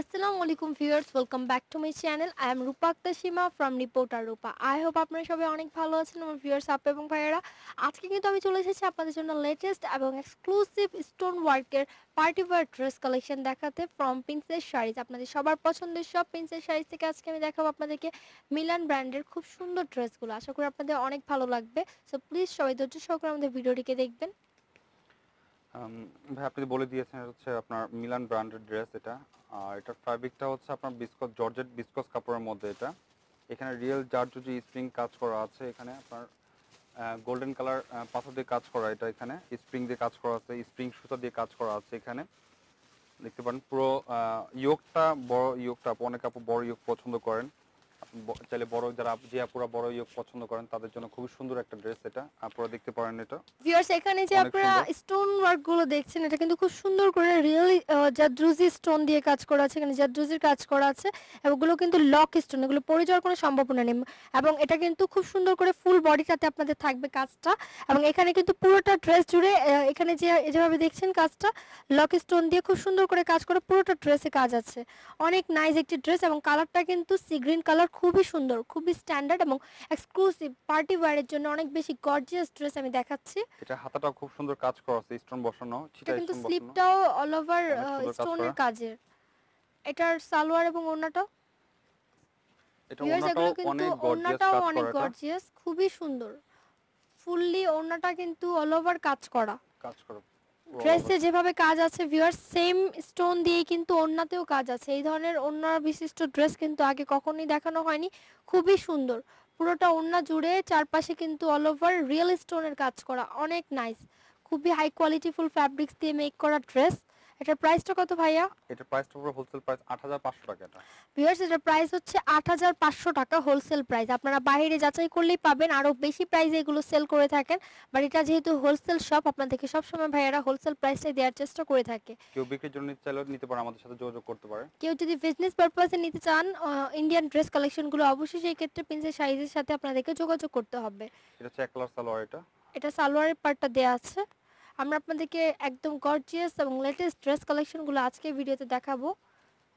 আসসালামু আলাইকুম viewers welcome back to my channel I am Rupa Sima from reporter Rupa I hope আপনারা সবাই অনেক ভালো আছেন আমার ভিউয়ার্স আপ এবং ভাইয়েরা আজকে কিন্তু আমি চলে এসেছি আপনাদের জন্য লেটেস্ট এবং এক্সক্লুসিভ স্টোন ওয়ার্কের পার্টি ওয়ার ড্রেস কালেকশন দেখাতে ফ্রম প্রিন্সেস শাড়িজ আপনাদের সবার পছন্দের সব প্রিন্সেস শাড়িজ থেকে আজকে আমি দেখাবো আপনাদেরকে মিলান ব্র্যান্ডের খুব সুন্দর ড্রেসগুলো আশা করি আপনাদের অনেক ভালো লাগবে সো প্লিজ সবাই ধৈর্য সহকারে আমাদের ভিডিওটিকে দেখবেন ভাই আপনি বলে দিয়েছেন হচ্ছে আপনার মিলান ব্র্যান্ডের ড্রেস এটা আর এটার ফ্যাব্রিকটা হচ্ছে আপনার বিস্কস জর্জেট বিস্কস কাপড়ের মধ্যে এটা এখানে রিয়েল জারজুজি স্প্রিং কাজ করা আছে এখানে আপনার গোল্ডেন কালার পাথর দিয়ে কাজ করা এটা এখানে স্প্রিং দিয়ে কাজ করা আছে স্প্রিং সুতা দিয়ে কাজ করা আছে এখানে দেখতে পারেন পুরো ইয়োগটা বড় ইয়োগটা অনেক আপু বড় ইয়োগ পছন্দ করেন চাইলে বড় যারা যে আপুরা বড় ইয়োগ পছন্দ করেন তাদের জন্য খুব সুন্দর একটা ড্রেস এটা আপনারা দেখতে পারেন এটা ভিউয়ার্স এখানে যে আপনারা স্টোন ওয়ার্ক গুলো দেখছেন এটা কিন্তু খুব সুন্দর করে রিয়েলি জাদ্রুজি স্টোন দিয়ে কাজ করা আছে এখানে জাদ্রুজির কাজ করা আছে গুলো কিন্তু লক স্টোন এগুলো পরে যাওয়ার কোনো সম্ভাবনা নেই এবং এটা কিন্তু খুব সুন্দর করে ফুল বডিটাতে আপনাদের থাকবে কাজটা এবং এখানে কিন্তু পুরোটা ড্রেস জুড়ে এখানে যে যেভাবে দেখছেন কাজটা লক স্টোন দিয়ে খুব সুন্দর করে কাজ করে পুরোটা ড্রেসে কাজ আছে অনেক নাইস একটি ড্রেস এবং কালারটা কিন্তু সি গ্রিন কালার খুবই সুন্দর খুবই স্ট্যান্ডার্ড এবং এক্সক্লুসিভ পার্টি ওয়্যারের জন্য অনেক বেশি গর্জিয়াস ড্রেস আমি দেখাচ্ছি এটা হাতাটাও খুব সুন্দর কাজ করা আছে স্টোন বসানো সেটা কিন্তু স্লিপটাও অল ওভার স্টোনের কাজের এটার সালোয়ার এবং ওড়নাটাও এটা ওড়নাটাও অনেক গর্জিয়াস খুবই সুন্দর ফুললি ওড়নাটা কিন্তু অল ওভার কাজ করা কাজ করা ড্রেসে যেভাবে কাজ আছে ভিউয়ার সেম স্টোন দিয়ে কিন্তু ওড়নাতেও কাজ আছে এই ধরনের অন্য বিশিষ্ট ড্রেস কিন্তু আগে কখনোই দেখানো হয়নি খুবই সুন্দর পুরোটা ওড়না জুড়ে চারপাশে কিন্তু অল ওভার রিয়েল স্টোনের কাজ করা অনেক নাইস খুবই হাই কোয়ালিটিফুল ফ্যাব্রিক্স দিয়ে মেক করা ড্রেস এটার প্রাইসটা কত ভাইয়া এটার প্রাইসটা পুরো হোলসেল প্রাইস 8500 টাকা এটা ভিউয়ার্স এটার প্রাইস হচ্ছে 8500 টাকা হোলসেল প্রাইস আপনারা বাইরে যাচাই করলেই পাবেন আরো বেশি প্রাইসে এগুলো সেল করে থাকেন বাট এটা যেহেতু হোলসেল শপ আপনাদেরকে সব সময় ভাইয়ারা হোলসেল প্রাইসটাই দেওয়ার চেষ্টা করে থাকে কেউ বিক্রির জন্য চাইলে নিতে পারে আমাদের সাথে যোগাযোগ করতে পারে কেউ যদি বিজনেস পারপাসে নিতে চান ইন্ডিয়ান ড্রেস কালেকশন গুলো অবশ্যই সেই ক্ষেত্রে প্রিন্সের সাইজের সাথে আপনাদেরকে যোগাযোগ করতে হবে এটা হচ্ছে এক সালোয়ার এটা এটা সালোয়ারের পার্টটা দেয়া আছে আমরা আপনাদেরকে একদম গর্জিয়াস এবং লেটেস্ট ড্রেস কালেকশনগুলো আজকে ভিডিওতে দেখাবো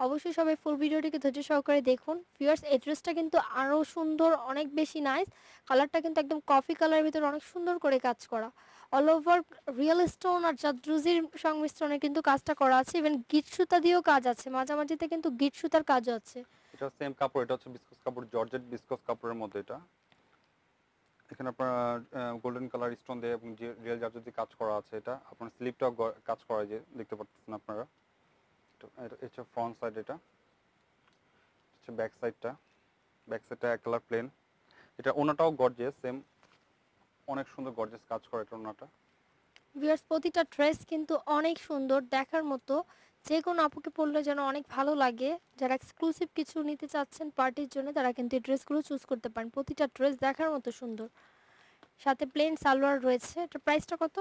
অবশ্যই সবাই ফুল ভিডিওটিকে ধৈর্য সহকারে দেখুন ভিউয়ার্স এই ড্রেসটা কিন্তু আরও সুন্দর অনেক বেশি নাইস কালারটা কিন্তু একদম কফি কালারের ভিতরে অনেক সুন্দর করে কাজ করা অল ওভার রিয়েল স্টোন আর জাদ্রুজির সংমিশ্রণে কিন্তু কাজটা করা আছে ইভেন গিট সুতা দিয়েও কাজ আছে মাঝামাঝিতে কিন্তু গিট সুতার কাজও আছে এটা সেম কাপড় এটা হচ্ছে বিস্কস কাপড় জর্জেট বিস্কস কাপড়ের মধ্যে এটা এখানে আপনার গোল্ডেন কালার স্টোন দিয়ে এবং রিয়েল জারজতি কাজ করা আছে এটা আপনার স্লিপটাও কাজ করা যে দেখতে পাচ্ছেন আপনারা এটা হচ্ছে ফ্রন্ট সাইড এটা হচ্ছে ব্যাক সাইডটা ব্যাক সাইডটা এক কালার প্লেন এটা ওনাটাও গর্জেস সেম অনেক সুন্দর গর্জেস কাজ করে এটা ওনাটা ভিউয়ার্স প্রতিটা ড্রেস কিন্তু অনেক সুন্দর দেখার মতো যে কোনো আপুকে পড়লে যেন অনেক ভালো লাগে যারা এক্সক্লুসিভ কিছু নিতে চাচ্ছেন পার্টির জন্য তারা কিন্তু এই ড্রেসগুলো চুজ করতে পারেন প্রতিটা ড্রেস দেখার মতো সুন্দর সাথে প্লেন সালোয়ার রয়েছে এটার প্রাইসটা কত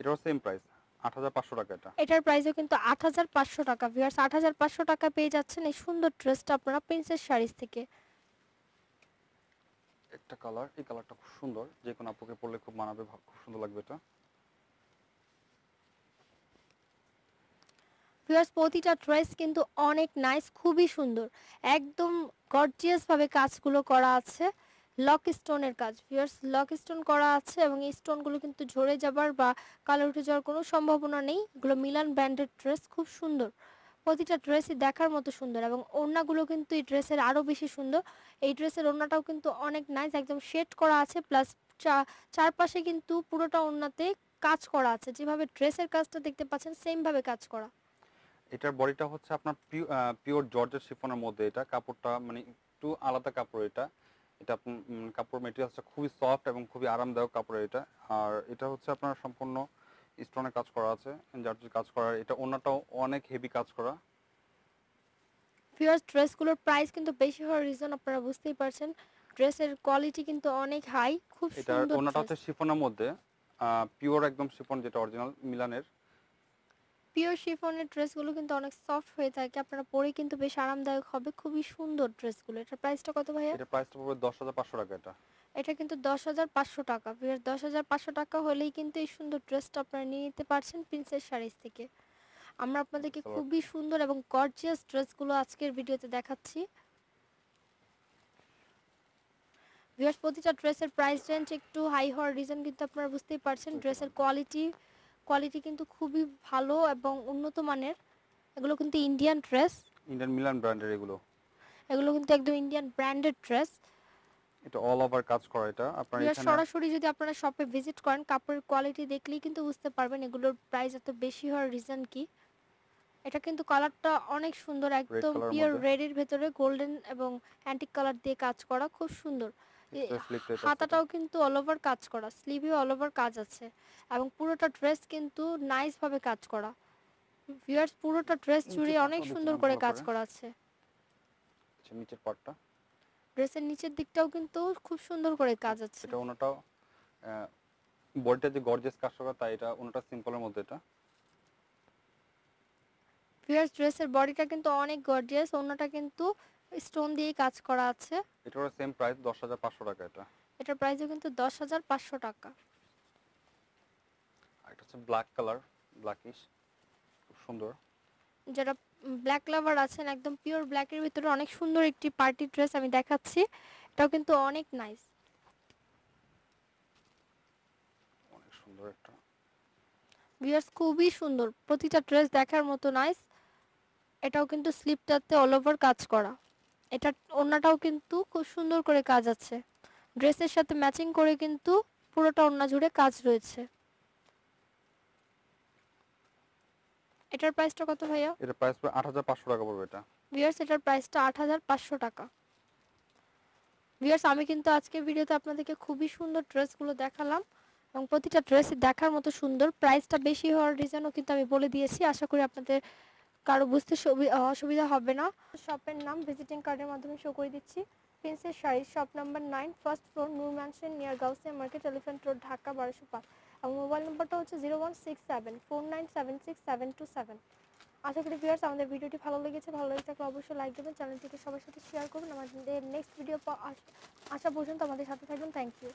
এটাও সেম প্রাইস 8500 টাকা এটা এটার প্রাইসও কিন্তু 8500 টাকা ভিউয়ার্স 8500 টাকা পেয়ে যাচ্ছেন এই সুন্দর ড্রেসটা আপনারা প্রিন্সেস শাড়িস থেকে একটা কালার এই কালারটা খুব সুন্দর যে কোনো আপুকে পড়লে খুব মানাবে খুব সুন্দর লাগবে এটা ভিউয়ার্স প্রতিটা ড্রেস কিন্তু অনেক নাইস খুবই সুন্দর একদম গর্জিয়াসভাবে কাজগুলো করা আছে লক স্টোনের কাজ ভিউয়ার্স লক স্টোন করা আছে এবং এই স্টোনগুলো কিন্তু ঝরে যাবার বা কালো উঠে যাওয়ার কোনো সম্ভাবনা নেই এগুলো মিলান ব্র্যান্ডের ড্রেস খুব সুন্দর প্রতিটা ড্রেসই দেখার মতো সুন্দর এবং ওড়নাগুলো কিন্তু এই ড্রেসের আরও বেশি সুন্দর এই ড্রেসের ওড়নাটাও কিন্তু অনেক নাইস একদম শেড করা আছে প্লাস চারপাশে কিন্তু পুরোটা ওড়নাতে কাজ করা আছে যেভাবে ড্রেসের কাজটা দেখতে পাচ্ছেন সেমভাবে কাজ করা এটার বডিটা হচ্ছে আপনার পিওর জর্জের শিফনের মধ্যে এটা কাপড়টা মানে একটু আলাদা কাপড় এটা এটা কাপড় মেটেরিয়ালসটা খুবই সফট এবং খুবই আরামদায়ক কাপড় এটা আর এটা হচ্ছে আপনার সম্পূর্ণ স্টোনে কাজ করা আছে জর্জের কাজ করা এটা অন্যটাও অনেক হেভি কাজ করা ফিওর ড্রেসগুলোর প্রাইস কিন্তু বেশি হওয়ার রিজন আপনারা বুঝতেই পারছেন ড্রেসের কোয়ালিটি কিন্তু অনেক হাই খুব সুন্দর এটা হচ্ছে শিফনের মধ্যে পিওর একদম শিফন যেটা অরিজিনাল মিলানের পিওর শিফনের ড্রেসগুলো কিন্তু অনেক সফট হয়ে থাকে আপনারা পরে কিন্তু বেশ আরামদায়ক হবে খুবই সুন্দর ড্রেসগুলো এটার প্রাইসটা কত ভাইয়া এটা প্রাইসটা পড়বে 10500 টাকা এটা এটা কিন্তু 10500 টাকা ভিউয়ার 10500 টাকা হলেই কিন্তু এই সুন্দর ড্রেসটা আপনারা নিয়ে নিতে পারছেন প্রিন্সেস শাড়িস থেকে আমরা আপনাদেরকে খুবই সুন্দর এবং গর্জিয়াস ড্রেসগুলো আজকের ভিডিওতে দেখাচ্ছি ভিউয়ার্স প্রতিটা ড্রেসের প্রাইস রেঞ্জ একটু হাই হওয়ার রিজন কিন্তু আপনারা বুঝতেই পারছেন ড্রেসের কোয়ালিটি কোয়ালিটি কিন্তু খুবই ভালো এবং উন্নত মানের এগুলো কিন্তু ইন্ডিয়ান ড্রেস ইন্ডিয়ান মিলান ব্র্যান্ডের এগুলো এগুলো কিন্তু একদম ইন্ডিয়ান ব্র্যান্ডেড ড্রেস এটা অল ওভার কাজ করে এটা আপনারা এখানে সরাসরি যদি আপনারা শপে ভিজিট করেন কাপড়ের কোয়ালিটি দেখলেই কিন্তু বুঝতে পারবেন এগুলোর প্রাইস এত বেশি হওয়ার রিজন কি এটা কিন্তু কালারটা অনেক সুন্দর একদম পিওর রেড এর ভেতরে গোল্ডেন এবং অ্যান্টিক কালার দিয়ে কাজ করা খুব সুন্দর হাতাটাও কিন্তু অল ওভার কাজ করা স্লিভে অল ওভার কাজ আছে এবং পুরোটা ড্রেস কিন্তু নাইস ভাবে কাজ করা ভিউয়ার্স পুরোটা ড্রেস জুড়ে অনেক সুন্দর করে কাজ করা আছে আচ্ছা, নিচের পার্টটা ড্রেসের নিচের দিকটাও কিন্তু খুব সুন্দর করে আচ্ছা, কাজ আছে এটা ওনাটাও বডিটা যে গর্জিয়াস কাজ করা তাই এটা ওনাটা সিম্পলের মধ্যে এটা ভিউয়ার্স ড্রেসের বডিটা কিন্তু অনেক গর্জিয়াস ওনাটা কিন্তু স্টোন দিয়ে কাজ করা আছে এটারও সেম প্রাইস 10500 টাকা এটা এটার প্রাইসও কিন্তু 10500 টাকা আর এটা হচ্ছে ব্ল্যাক কালার ব্ল্যাকিশ খুব সুন্দর যারা ব্ল্যাক লাভার আছেন একদম পিওর ব্ল্যাক এর ভিতরে অনেক সুন্দর একটি পার্টি ড্রেস আমি দেখাচ্ছি এটাও কিন্তু অনেক নাইস অনেক সুন্দর একটা ভিউয়ার্স খুবই সুন্দর প্রতিটা ড্রেস দেখার মতো নাইস এটাও কিন্তু স্লিপটাতে অল ওভার কাজ করা এটা ওড়নাটাও কিন্তু খুব সুন্দর করে কাজ আছে ড্রেসের সাথে ম্যাচিং করে কিন্তু পুরোটা ওড়না জুড়ে কাজ রয়েছে এটার প্রাইসটা কত ভাইয়া এটা প্রাইস 8500 টাকা পড়বে এটা ভিউয়ার্স এটার প্রাইসটা 8500 টাকা ভিউয়ার্স আমি কিন্তু আজকে ভিডিওতে আপনাদেরকে খুবই সুন্দর ড্রেসগুলো দেখালাম এবং প্রতিটা ড্রেস দেখার মতো সুন্দর প্রাইসটা বেশি হওয়ার রিজনও কিন্তু আমি বলে দিয়েছি আশা করি আপনাদের কারো বুঝতে অসুবিধা হবে না শপের নাম ভিজিটিং কার্ডের মাধ্যমে শো করে দিচ্ছি প্রিন্সের sari shop number nine first floor Noor mansion near Gausia market elephant road Dhaka বারোশো পাঁচ এবং মোবাইল নম্বরটা হচ্ছে zero one six seven four nine seven six seven two seven আশা করি ভিউয়ার্স আমাদের ভিডিওটি ভালো লেগেছে ভালো লেগে থাকলে অবশ্যই লাইক দেবেন চ্যানেলটিকে সবার সাথে শেয়ার করুন আমাদের নেক্সট ভিডিও আসা পর্যন্ত আমাদের সাথে থাকবেন থ্যাংক ইউ